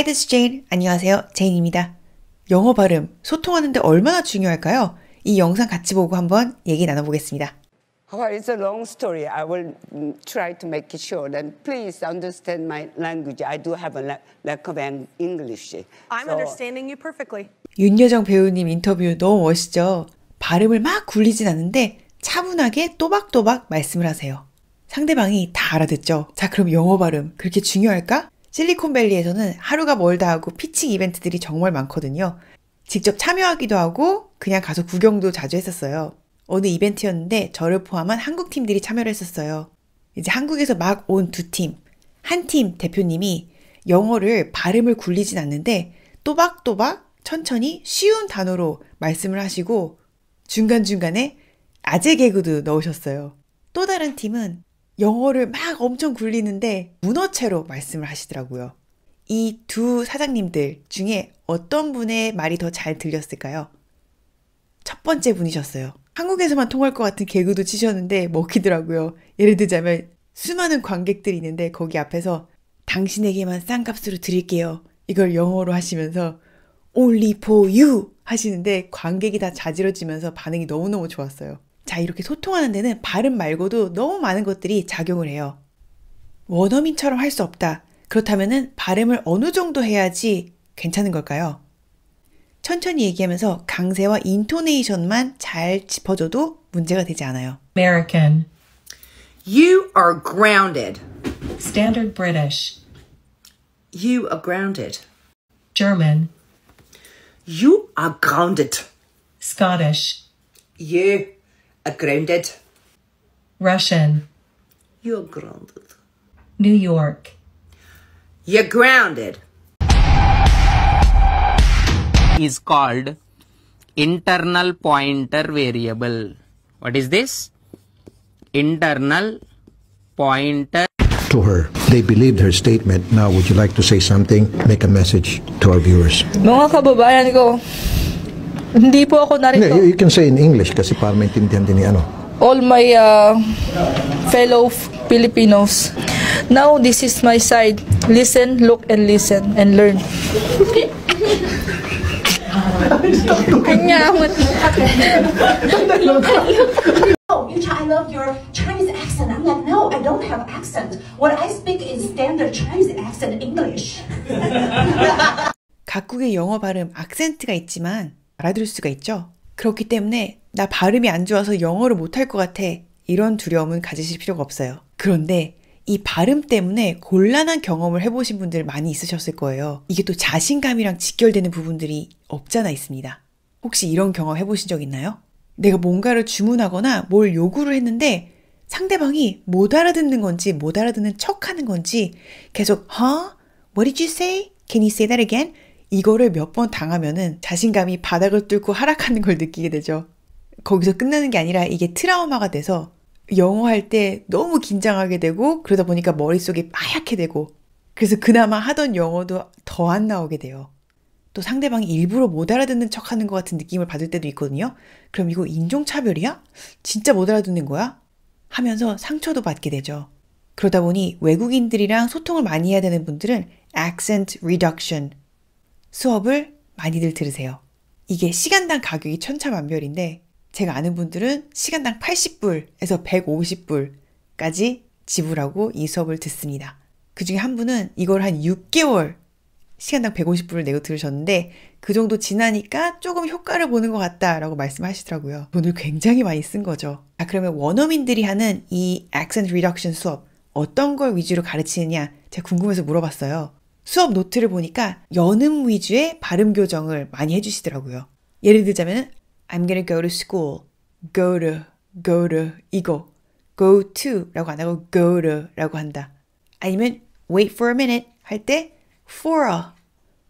Hi, this is Jane. 안녕하세요. 제인입니다. 영어 발음, 소통하는데 얼마나 중요할까요? 이 영상 같이 보고 한번 얘기 나눠보겠습니다. Well, it's a long story. I will try to make it short. And please understand my language. I do have a lack of English. I'm so... understanding you perfectly. 윤여정 배우님 인터뷰 너무 멋있죠? 발음을 막 굴리진 않는데 차분하게 또박또박 말씀을 하세요. 상대방이 다 알아듣죠? 자, 그럼 영어 발음 그렇게 중요할까? 실리콘밸리에서는 하루가 멀다 하고 피칭 이벤트들이 정말 많거든요. 직접 참여하기도 하고 그냥 가서 구경도 자주 했었어요. 어느 이벤트였는데 저를 포함한 한국 팀들이 참여를 했었어요. 이제 한국에서 막 온 두 팀. 한 팀 대표님이 영어를 발음을 굴리진 않는데 또박또박 천천히 쉬운 단어로 말씀을 하시고 중간중간에 아재 개그도 넣으셨어요. 또 다른 팀은 영어를 막 엄청 굴리는데 문어체로 말씀을 하시더라고요. 이 두 사장님들 중에 어떤 분의 말이 더 잘 들렸을까요? 첫 번째 분이셨어요. 한국에서만 통할 것 같은 개그도 치셨는데 먹히더라고요. 예를 들자면 수많은 관객들이 있는데 거기 앞에서 당신에게만 싼 값으로 드릴게요. 이걸 영어로 하시면서 Only for you 하시는데 관객이 다 자지러지면서 반응이 너무너무 좋았어요. 자, 이렇게 소통하는 데는 발음 말고도 너무 많은 것들이 작용을 해요. 원어민처럼 할 수 없다. 그렇다면 발음을 어느 정도 해야지 괜찮은 걸까요? 천천히 얘기하면서 강세와 인토네이션만 잘 짚어줘도 문제가 되지 않아요. American. You are grounded. Standard British. You are grounded. German. You are grounded. Scottish. You grounded. Russian. You're grounded. New York. You're grounded. Is called internal pointer variable. What is this? Internal pointer. To her. They believed her statement. Now, would you like to say something? Make a message to our viewers. Mga kababayan ko, Hindi po ako narito. No, you, can say in English kasi para maintindihan din ni ano. All my uh, fellow Filipinos, now this is my side. Listen, look, and listen, and learn. oh, you I love your Chinese accent. I'm like, no, I don't have accent. What I speak is standard Chinese accent English. 각국의 영어 발음 악센트가 있지만 알아들을 수가 있죠. 그렇기 때문에 나 발음이 안 좋아서 영어를 못 할 것 같아. 이런 두려움은 가지실 필요가 없어요. 그런데 이 발음 때문에 곤란한 경험을 해보신 분들 많이 있으셨을 거예요. 이게 또 자신감이랑 직결되는 부분들이 없잖아 있습니다. 혹시 이런 경험 해보신 적 있나요? 내가 뭔가를 주문하거나 뭘 요구를 했는데 상대방이 못 알아듣는 건지 못 알아듣는 척 하는 건지 계속 Huh? What did you say? Can you say that again? 이거를 몇 번 당하면은 자신감이 바닥을 뚫고 하락하는 걸 느끼게 되죠. 거기서 끝나는 게 아니라 이게 트라우마가 돼서 영어 할 때 너무 긴장하게 되고 그러다 보니까 머릿속이 빠얗게 되고 그래서 그나마 하던 영어도 더 안 나오게 돼요. 또 상대방이 일부러 못 알아듣는 척 하는 것 같은 느낌을 받을 때도 있거든요. 그럼 이거 인종차별이야? 진짜 못 알아듣는 거야? 하면서 상처도 받게 되죠. 그러다 보니 외국인들이랑 소통을 많이 해야 되는 분들은 accent reduction, 수업을 많이들 들으세요. 이게 시간당 가격이 천차만별인데 제가 아는 분들은 시간당 80불에서 150불까지 지불하고 이 수업을 듣습니다. 그 중에 한 분은 이걸 한 6개월 시간당 150불을 내고 들으셨는데 그 정도 지나니까 조금 효과를 보는 것 같다라고 말씀하시더라고요. 돈을 굉장히 많이 쓴 거죠. 아, 그러면 원어민들이 하는 이 accent reduction 수업 어떤 걸 위주로 가르치느냐 제가 궁금해서 물어봤어요. 수업 노트를 보니까 연음 위주의 발음 교정을 많이 해주시더라고요. 예를 들자면 I'm gonna go to school, go to, go to 이거 go to라고 안 하고 go to라고 한다. 아니면 wait for a minute 할 때 for a,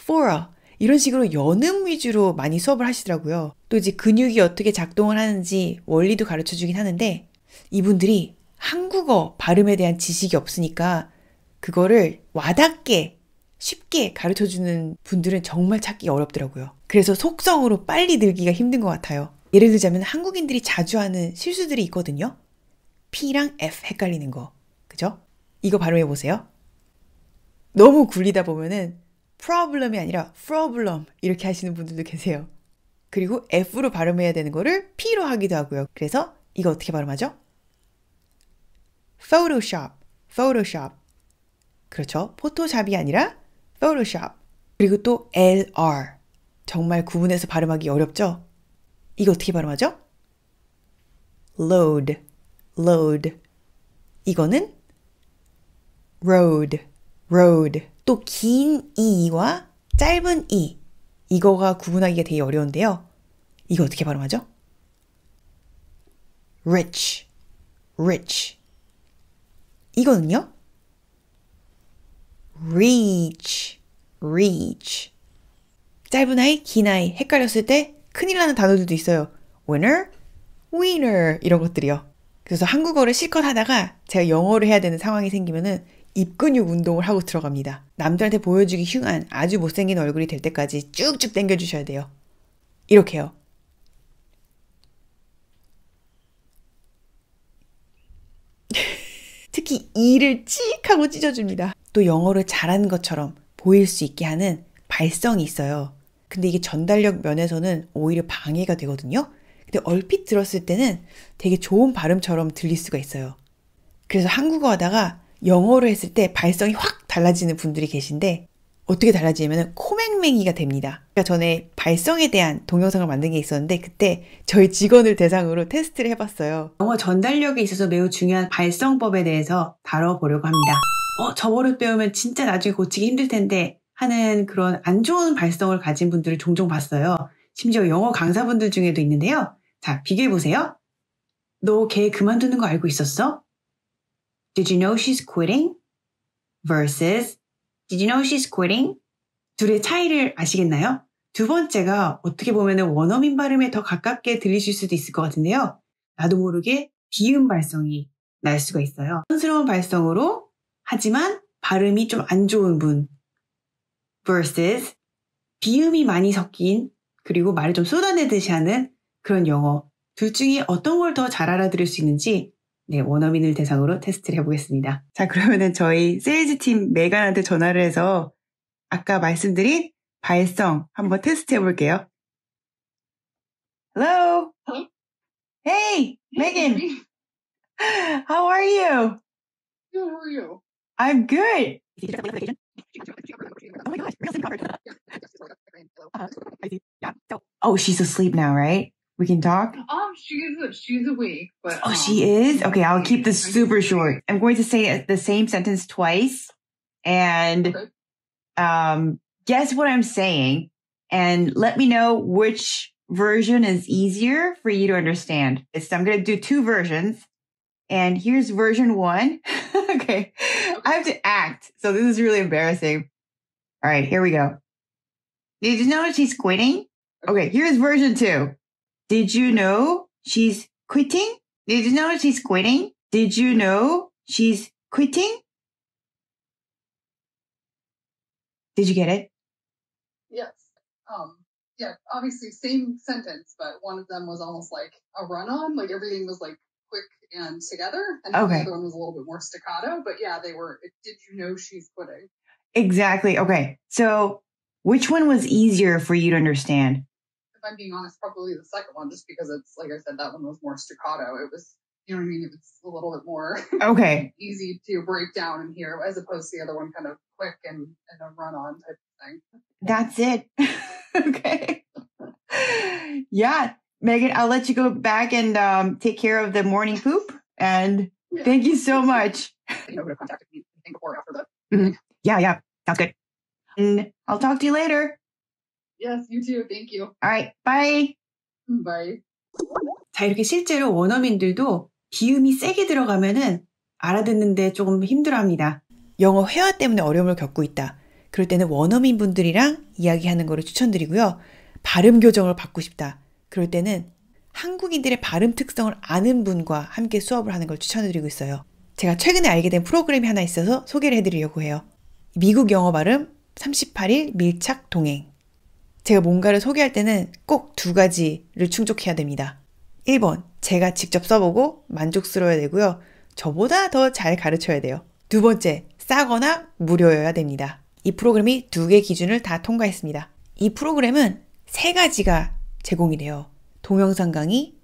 for a 이런 식으로 연음 위주로 많이 수업을 하시더라고요. 또 이제 근육이 어떻게 작동을 하는지 원리도 가르쳐 주긴 하는데 이분들이 한국어 발음에 대한 지식이 없으니까 그거를 와닿게 쉽게 가르쳐 주는 분들은 정말 찾기 어렵더라고요. 그래서 속성으로 빨리 늘기가 힘든 것 같아요. 예를 들자면 한국인들이 자주 하는 실수들이 있거든요. P랑 F 헷갈리는 거. 그죠? 이거 발음해 보세요. 너무 굴리다 보면은 problem이 아니라 problem 이렇게 하시는 분들도 계세요. 그리고 F로 발음해야 되는 거를 P로 하기도 하고요. 그래서 이거 어떻게 발음하죠? Photoshop, Photoshop. 그렇죠. 포토샵이 아니라 Photoshop, 그리고 또 LR. 정말 구분해서 발음하기 어렵죠? 이거 어떻게 발음하죠? load, load. 이거는 road, road. 또긴 이와 짧은 이. E. 이거가 구분하기가 되게 어려운데요. 이거 어떻게 발음하죠? rich, rich. 이거는요? reach, reach. 짧은 아이, 긴 아이 헷갈렸을 때 큰일 나는 단어들도 있어요. winner, winner 이런 것들이요. 그래서 한국어를 실컷 하다가 제가 영어를 해야 되는 상황이 생기면은 입근육 운동을 하고 들어갑니다. 남들한테 보여주기 흉한 아주 못생긴 얼굴이 될 때까지 쭉쭉 당겨주셔야 돼요. 이렇게요. 특히 이를 익 하고 찢어줍니다. 또 영어를 잘하는 것처럼 보일 수 있게 하는 발성이 있어요. 근데 이게 전달력 면에서는 오히려 방해가 되거든요. 근데 얼핏 들었을 때는 되게 좋은 발음처럼 들릴 수가 있어요. 그래서 한국어 하다가 영어로 했을 때 발성이 확 달라지는 분들이 계신데 어떻게 달라지냐면 코맹맹이가 됩니다. 그러니까 전에 발성에 대한 동영상을 만든 게 있었는데 그때 저희 직원을 대상으로 테스트를 해봤어요. 영어 전달력에 있어서 매우 중요한 발성법에 대해서 다뤄보려고 합니다. 어, 저 버릇 배우면 진짜 나중에 고치기 힘들 텐데 하는 그런 안 좋은 발성을 가진 분들을 종종 봤어요. 심지어 영어 강사분들 중에도 있는데요. 자, 비교해 보세요. 너 걔 그만두는 거 알고 있었어? Did you know she's quitting? versus Did you know she's quitting? 둘의 차이를 아시겠나요? 두 번째가 어떻게 보면 원어민 발음에 더 가깝게 들리실 수도 있을 것 같은데요. 나도 모르게 비음 발성이 날 수가 있어요. 혼스러운 발성으로 하지만 발음이 좀 안 좋은 분 versus 비음이 많이 섞인 그리고 말을 좀 쏟아내듯이 하는 그런 영어 둘 중에 어떤 걸 더 잘 알아들을 수 있는지 네, 원어민을 대상으로 테스트를 해보겠습니다. 자, 그러면은 저희 세일즈팀 메간한테 전화를 해서 아까 말씀드린 발성 한번 테스트 해볼게요. Hello. Hello. Hey, Megan. How are you? Good. How are you? I'm good. Oh my gosh, real Yeah. So, oh, she's asleep now, right? We can talk. Um, she's she's awake, but oh, she um, is. Okay, I'll keep this super short. I'm going to say the same sentence twice, and okay. um, guess what I'm saying, and let me know which version is easier for you to understand. So I'm going to do two versions, and here's version one. okay. I have to act. So this is really embarrassing. All right, here we go. Did you know she's quitting? Okay, here's version two. Did you know she's quitting? Did you know she's quitting? Did you know she's quitting? Did you get it? Yes. Um, yeah, obviously same sentence, but one of them was almost like a run on, like everything was like quick and together. And okay. the other one was a little bit more staccato. But yeah, they were, did you know she's quitting? Exactly. Okay. So which one was easier for you to understand? If I'm being honest, probably the second one, just because it's, like I said, that one was more staccato. It was, you know what I mean? It was a little bit more okay, easy to break down and hear, as opposed to the other one kind of quick and, and a run on type of thing. That's it. okay. yeah. Megan, I'll let you go back and um, take care of the morning poop. And yeah. thank you so much. Mm-hmm. Yeah, yeah. Sounds good. And I'll talk to you later. Yes, you too. Thank you. All right. Bye. Bye. 자, 이렇게 실제로 원어민들도 기음이 세게 들어가면은 알아듣는데 조금 힘들어 합니다. 영어 회화 때문에 어려움을 겪고 있다. 그럴 때는 원어민 분들이랑 이야기하는 거를 추천드리고요. 발음 교정을 받고 싶다. 그럴 때는 한국인들의 발음 특성을 아는 분과 함께 수업을 하는 걸 추천드리고 있어요. 제가 최근에 알게 된 프로그램이 하나 있어서 소개를 해드리려고 해요. 미국 영어 발음 38일 밀착 동행. 제가 뭔가를 소개할 때는 꼭 두 가지를 충족해야 됩니다. 1번, 제가 직접 써보고 만족스러워야 되고요. 저보다 더 잘 가르쳐야 돼요. 두 번째, 싸거나 무료여야 됩니다. 이 프로그램이 두 개 기준을 다 통과했습니다. 이 프로그램은 세 가지가 제공이 돼요. 동영상 강의,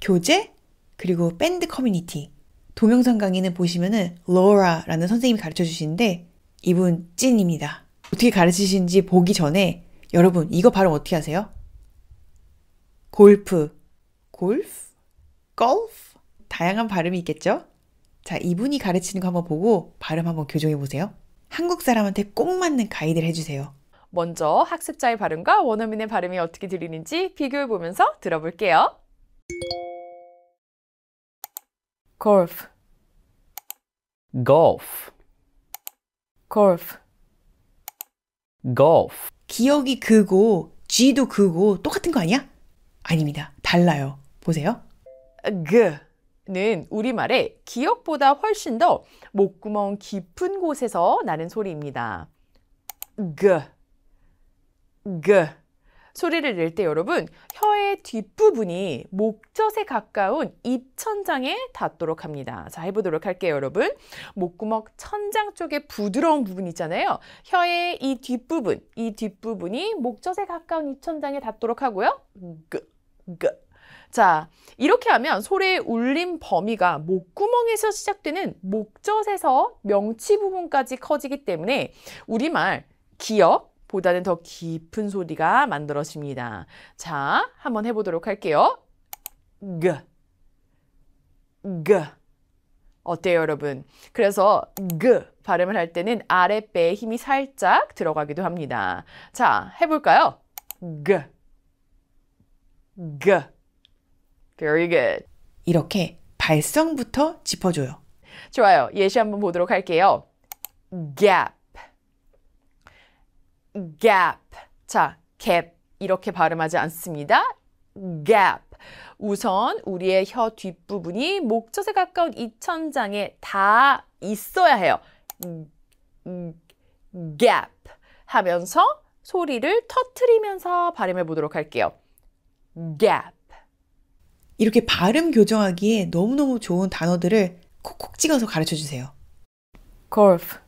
교재, 그리고 밴드 커뮤니티. 동영상 강의는 보시면은 로라라는 선생님이 가르쳐 주시는데 이분 찐입니다. 어떻게 가르치시는지 보기 전에 여러분 이거 발음 어떻게 하세요? 골프, 골프, 골프 다양한 발음이 있겠죠? 자, 이분이 가르치는 거 한번 보고 발음 한번 교정해 보세요. 한국 사람한테 꼭 맞는 가이드를 해주세요. 먼저 학습자의 발음과 원어민의 발음이 어떻게 들리는지 비교해 보면서 들어볼게요. golf golf golf golf 기억이 그고 G도 그고 똑같은 거 아니야? 아닙니다. 달라요. 보세요. 그는 우리말에 기억보다 훨씬 더 목구멍 깊은 곳에서 나는 소리입니다. 그그 소리를 낼 때 여러분 혀의 뒷부분이 목젖에 가까운 입천장에 닿도록 합니다. 자 해보도록 할게요 여러분. 목구멍 천장 쪽에 부드러운 부분 있잖아요. 혀의 이 뒷부분, 이 뒷부분이 목젖에 가까운 입천장에 닿도록 하고요. 그, 그. 자 이렇게 하면 소리의 울림 범위가 목구멍에서 시작되는 목젖에서 명치 부분까지 커지기 때문에 우리말 기억, 보다는 더 깊은 소리가 만들어집니다. 자, 한번 해보도록 할게요. 그, 그. 어때요, 여러분? 그래서 그 발음을 할 때는 아랫배에 힘이 살짝 들어가기도 합니다. 자, 해볼까요? 그, 그. Very good. 이렇게 발성부터 짚어줘요. 좋아요. 예시 한번 보도록 할게요. gap gap. 자, gap 이렇게 발음하지 않습니다. gap. 우선 우리의 혀 뒷부분이 목젖에 가까운 이천장에 다 있어야 해요. gap 하면서 소리를 터트리면서 발음해 보도록 할게요. gap 이렇게 발음 교정하기에 너무너무 좋은 단어들을 콕콕 찍어서 가르쳐 주세요. golf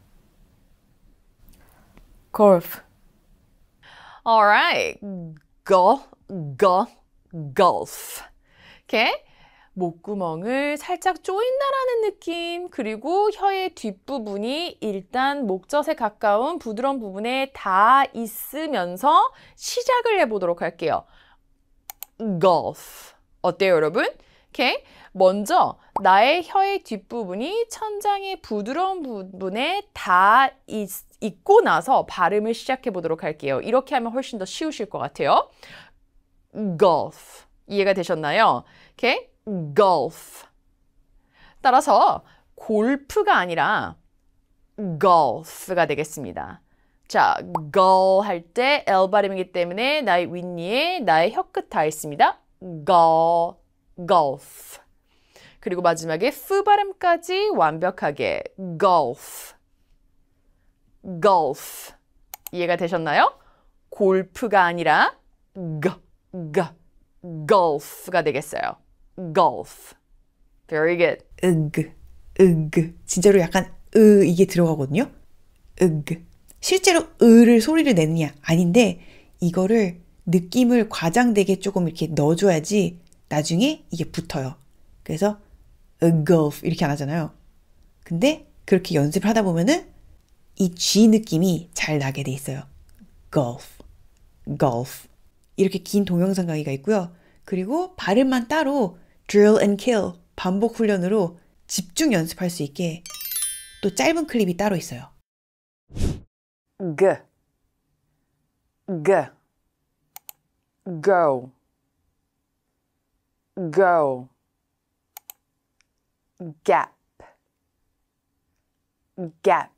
golf All right. 음. Go, go, golf. 이렇게 목구멍을 살짝 조인다라는 느낌 그리고 혀의 뒷부분이 일단 목젖에 가까운 부드러운 부분에 다 있으면서 시작을 해보도록 할게요. golf. 어때요 여러분? 오케이. 먼저 나의 혀의 뒷부분이 천장의 부드러운 부분에 다 있, 읽고 나서 발음을 시작해 보도록 할게요. 이렇게 하면 훨씬 더 쉬우실 것 같아요. golf. 이해가 되셨나요? 오케이? golf. 따라서 골프가 아니라 golf가 되겠습니다. 자, gol 할때 L 발음이기 때문에 나의 윗니에 나의 혀끝 다 있습니다. gol, golf. 그리고 마지막에 f 발음까지 완벽하게 golf. golf. 이해가 되셨나요? 골프가 아니라 g, 그, g, 그, golf가 되겠어요. golf. Very good. 으그, 으그. 진짜로 약간 으 이게 들어가거든요. 으그. 실제로 으를 소리를 내느냐? 아닌데 이거를 느낌을 과장되게 조금 이렇게 넣어줘야지 나중에 이게 붙어요. 그래서 a golf 이렇게 안 하잖아요. 근데 그렇게 연습을 하다 보면은 이 G 느낌이 잘 나게 돼 있어요. golf, golf. 이렇게 긴 동영상 강의가 있고요. 그리고 발음만 따로 drill and kill 반복 훈련으로 집중 연습할 수 있게 또 짧은 클립이 따로 있어요. g g go go gap gap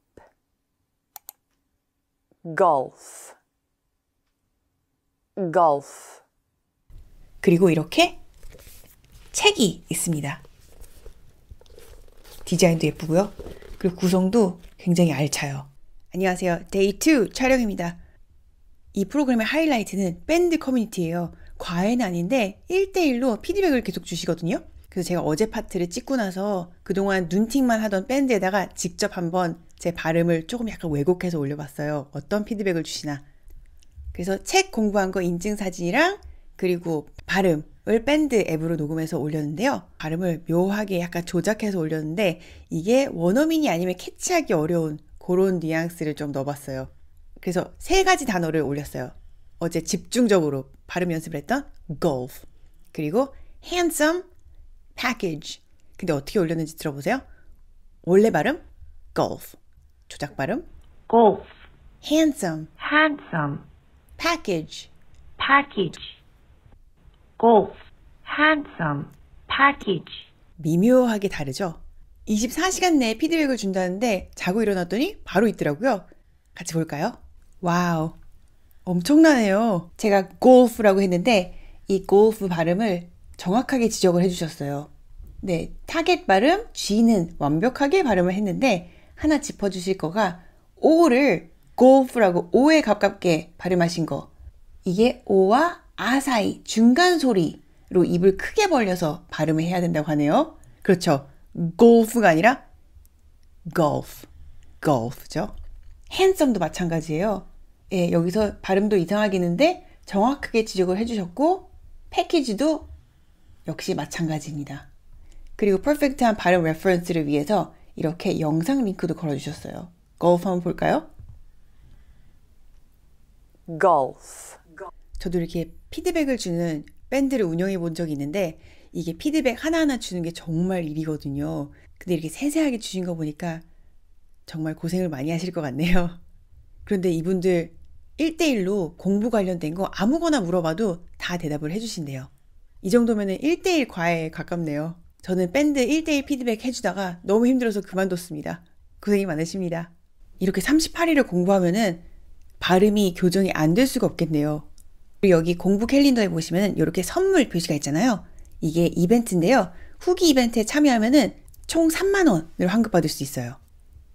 golf, golf. 그리고 이렇게 책이 있습니다. 디자인도 예쁘고요. 그리고 구성도 굉장히 알차요. 안녕하세요. 데이 2 촬영입니다. 이 프로그램의 하이라이트는 밴드 커뮤니티예요. 과외는 아닌데 1대1로 피드백을 계속 주시거든요. 그래서 제가 어제 파트를 찍고 나서 그동안 눈팅만 하던 밴드에다가 직접 한번 제 발음을 조금 약간 왜곡해서 올려봤어요. 어떤 피드백을 주시나. 그래서 책 공부한 거 인증 사진이랑 그리고 발음을 밴드 앱으로 녹음해서 올렸는데요. 발음을 묘하게 약간 조작해서 올렸는데 이게 원어민이 아니면 캐치하기 어려운 그런 뉘앙스를 좀 넣어봤어요. 그래서 세 가지 단어를 올렸어요. 어제 집중적으로 발음 연습을 했던 golf 그리고 handsome package 근데 어떻게 올렸는지 들어보세요. 원래 발음 golf 조작 발음. golf, handsome, handsome, package, package, golf, handsome, package. 미묘하게 다르죠? 24시간 내에 피드백을 준다는데 자고 일어났더니 바로 있더라고요. 같이 볼까요? 와우. 엄청나네요. 제가 골프라고 했는데 이 골프 발음을 정확하게 지적을 해주셨어요. 네, 타겟 발음 G는 완벽하게 발음을 했는데 하나 짚어주실 거가 오를 고 o 라고 오에 가깝게 발음하신 거. 이게 오와 아 사이 중간 소리로 입을 크게 벌려서 발음을 해야 된다고 하네요. 그렇죠. g o 가 아니라 golf, 죠핸 a 도 마찬가지예요. 예, 여기서 발음도 이상하긴 는데 정확하게 지적을 해주셨고 패키지도 역시 마찬가지입니다. 그리고 퍼펙트한 발음 레퍼런스를 위해서 이렇게 영상 링크도 걸어주셨어요. g o l 한번 볼까요? g o 저도 이렇게 피드백을 주는 밴드를 운영해 본 적이 있는데 이게 피드백 하나하나 주는 게 정말 일이거든요. 근데 이렇게 세세하게 주신 거 보니까 정말 고생을 많이 하실 것 같네요. 그런데 이분들 1대1로 공부 관련된 거 아무거나 물어봐도 다 대답을 해주신대요. 이 정도면 1대1 과에 가깝네요. 저는 밴드 1대1 피드백 해주다가 너무 힘들어서 그만뒀습니다. 고생이 많으십니다. 이렇게 38일을 공부하면은 발음이 교정이 안 될 수가 없겠네요. 그리고 여기 공부 캘린더에 보시면 이렇게 선물 표시가 있잖아요. 이게 이벤트인데요. 후기 이벤트에 참여하면은 총 3만원을 환급받을 수 있어요.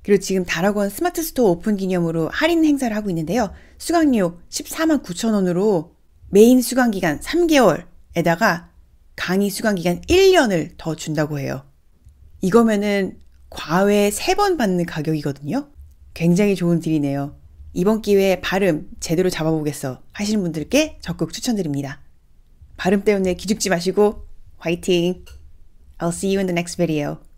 그리고 지금 다락원 스마트 스토어 오픈 기념으로 할인 행사를 하고 있는데요. 수강료 14만 9천원으로 메인 수강기간 3개월에다가 강의 수강 기간 1년을 더 준다고 해요. 이거면은 과외 3번 받는 가격이거든요. 굉장히 좋은 딜이네요. 이번 기회에 발음 제대로 잡아보겠어 하시는 분들께 적극 추천드립니다. 발음 때문에 기죽지 마시고 화이팅! I'll see you in the next video.